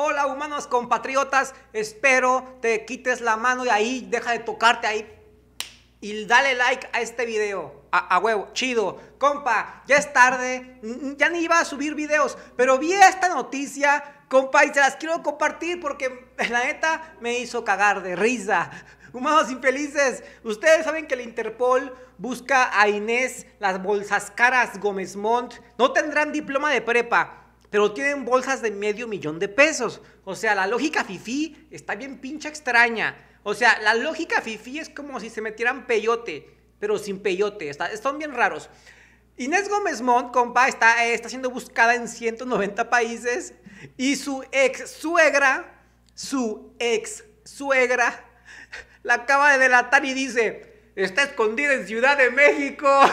Hola humanos compatriotas, espero te quites la mano y ahí, deja de tocarte ahí. Y dale like a este video. A, huevo, chido. Compa, ya es tarde, ya ni iba a subir videos, pero vi esta noticia, compa, y se las quiero compartir porque la neta me hizo cagar de risa. Humanos infelices, ustedes saben que el Interpol busca a Inés las bolsas caras Gómez Montt. No tendrán diploma de prepa pero tienen bolsas de medio millón de pesos. O sea, la lógica fifi está bien pincha extraña. O sea, la lógica fifi es como si se metieran peyote, pero sin peyote. están bien raros. Inés Gómez Montt, compa, está, eh, está siendo buscada en 190 países y su ex suegra, su ex suegra, la acaba de delatar y dice, está escondida en Ciudad de México.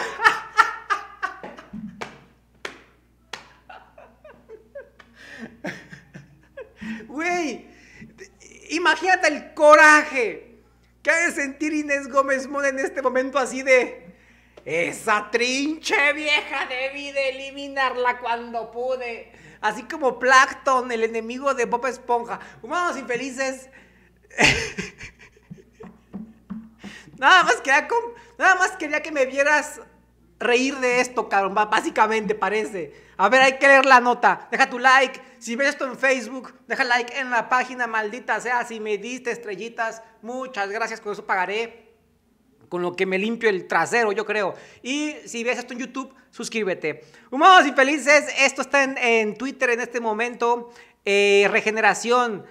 Imagínate el coraje que ha de sentir Inés Gómez Moon en este momento así de... Esa trinche vieja debí de eliminarla cuando pude. Así como Plankton, el enemigo de Bob Esponja. Humanos infelices. nada, más nada más quería que me vieras reír de esto, cabrón. Básicamente parece. A ver, hay que leer la nota. Deja tu like. Si ves esto en Facebook, deja like en la página, maldita sea. Si me diste estrellitas, muchas gracias. Con eso pagaré. Con lo que me limpio el trasero, yo creo. Y si ves esto en YouTube, suscríbete. Humanos y felices, esto está en, Twitter en este momento. Eh, regeneración.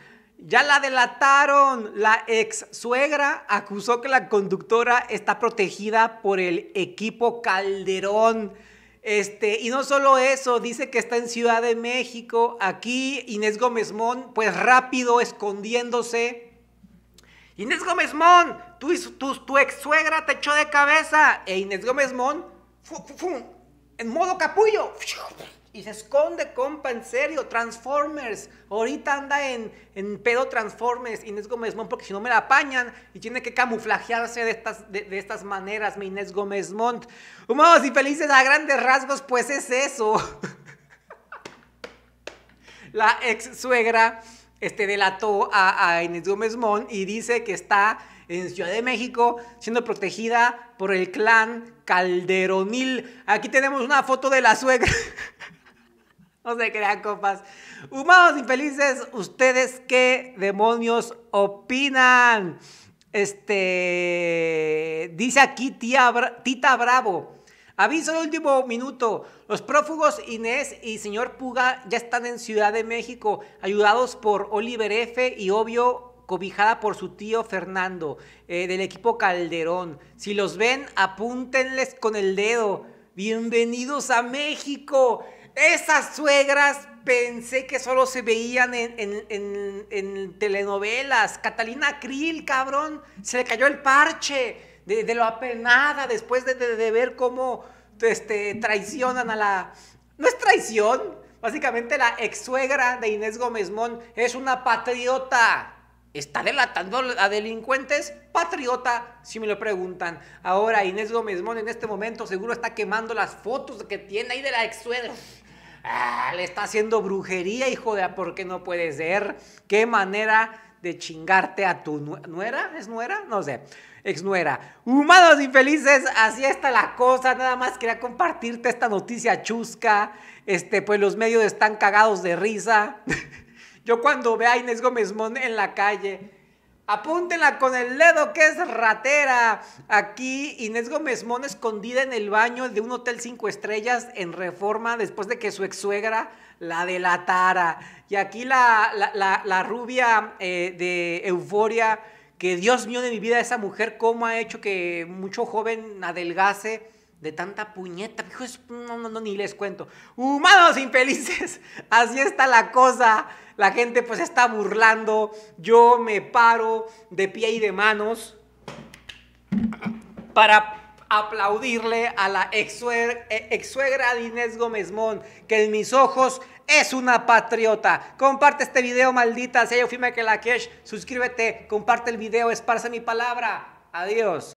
Ya la delataron. La ex suegra acusó que la conductora está protegida por el equipo Calderón. Este, y no solo eso, dice que está en Ciudad de México. Aquí Inés Gómez Mon, pues rápido, escondiéndose. Inés Gómez Mon, tu, ex suegra te echó de cabeza. E Inés Gómez Mon, en modo capullo y se esconde, compa, en serio, Transformers. Ahorita anda en, en pedo Transformers, Inés Gómez Mont, porque si no me la apañan y tiene que camuflajearse de estas, de, estas maneras, mi Inés Gómez Mont. Humanos y felices a grandes rasgos, pues es eso. la ex suegra este, delató a, a Inés Gómez Mont y dice que está en Ciudad de México, siendo protegida por el clan Calderonil. Aquí tenemos una foto de la suegra. No se crean, copas. Humanos infelices, ¿ustedes qué demonios opinan? Este. Dice aquí Tita Bravo. Aviso de último minuto. Los prófugos Inés y señor Puga ya están en Ciudad de México, ayudados por Oliver F. y obvio cobijada por su tío Fernando, eh, del equipo Calderón. Si los ven, apúntenles con el dedo. Bienvenidos a México. Esas suegras pensé que solo se veían en, en, telenovelas. Catalina Krill, cabrón, se le cayó el parche de, lo apenada después de, ver cómo este, traicionan a la... No es traición, básicamente la ex suegra de Inés Gómez Mont es una patriota está delatando a delincuentes, patriota, si me lo preguntan. Ahora Inés Gómez Mon en este momento seguro está quemando las fotos que tiene ahí de la ex suegra. Ah, le está haciendo brujería, hijo de, ¿por qué no puede ser? Qué manera de chingarte a tu nuera, ¿es nuera? No sé, ex nuera. Humanos infelices, así está la cosa, nada más quería compartirte esta noticia chusca, este, pues los medios están cagados de risa. Yo cuando vea a Inés Gómez Mon en la calle, apúntenla con el dedo que es ratera. Aquí Inés Gómez Mon escondida en el baño de un hotel cinco estrellas en reforma después de que su ex suegra la delatara. Y aquí la, la, rubia eh, de Euforia, que Dios mío de mi vida, esa mujer, cómo ha hecho que mucho joven adelgace de tanta puñeta. hijos, no, no, no, ni les cuento. Humanos infelices, así está la cosa. La gente pues está burlando. Yo me paro de pie y de manos para aplaudirle a la ex suegra eh, de Inés Gómez Mon, que en mis ojos es una patriota. Comparte este video, maldita. Si yo firme que la cash, suscríbete, comparte el video, esparce mi palabra. Adiós.